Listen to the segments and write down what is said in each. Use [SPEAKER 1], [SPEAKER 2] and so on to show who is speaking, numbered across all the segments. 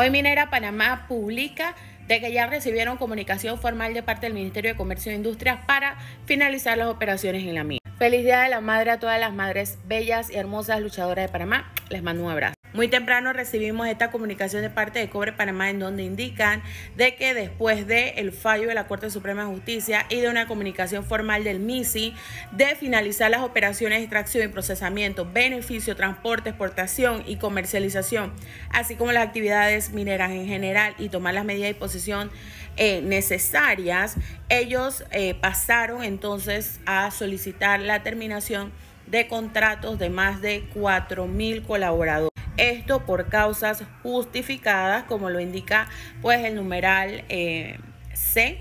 [SPEAKER 1] Hoy Minera Panamá publica de que ya recibieron comunicación formal de parte del Ministerio de Comercio e Industria para finalizar las operaciones en la mina. Feliz Día de la Madre a todas las madres bellas y hermosas luchadoras de Panamá. Les mando un abrazo. Muy temprano recibimos esta comunicación de parte de Cobre Panamá en donde indican de que después del el fallo de la Corte Suprema de Justicia y de una comunicación formal del MISI de finalizar las operaciones de extracción y procesamiento, beneficio, transporte, exportación y comercialización, así como las actividades mineras en general y tomar las medidas de disposición eh, necesarias, ellos eh, pasaron entonces a solicitar la terminación de contratos de más de 4.000 colaboradores. Esto por causas justificadas, como lo indica pues el numeral eh, C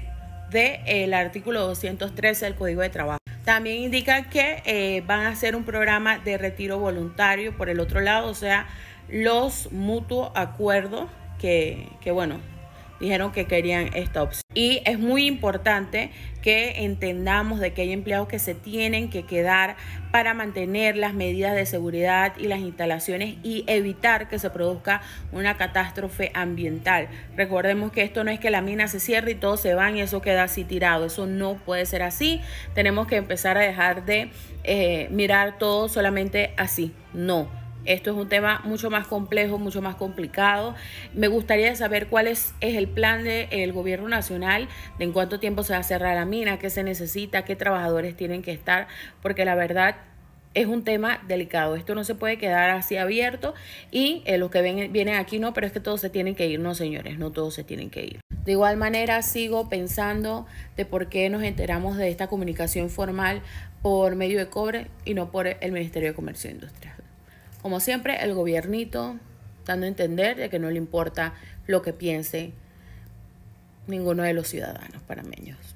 [SPEAKER 1] del eh, artículo 213 del Código de Trabajo. También indica que eh, van a hacer un programa de retiro voluntario por el otro lado, o sea, los mutuos acuerdos que, que bueno, dijeron que querían esta opción. Y es muy importante que entendamos de que hay empleados que se tienen que quedar para mantener las medidas de seguridad y las instalaciones y evitar que se produzca una catástrofe ambiental. Recordemos que esto no es que la mina se cierre y todos se van y eso queda así tirado. Eso no puede ser así. Tenemos que empezar a dejar de eh, mirar todo solamente así. No esto es un tema mucho más complejo, mucho más complicado. Me gustaría saber cuál es, el plan del gobierno nacional, de en cuánto tiempo se va a cerrar la mina, qué se necesita, qué trabajadores tienen que estar, porque la verdad es un tema delicado. Esto no se puede quedar así abierto y eh, los que vienen aquí no, pero es que todos se tienen que ir. No, señores, no todos se tienen que ir. De igual manera, sigo pensando de por qué nos enteramos de esta comunicación formal por medio de cobre y no por el Ministerio de Comercio e Industria. Como siempre, el gobiernito dando a entender de que no le importa lo que piense ninguno de los ciudadanos panameños.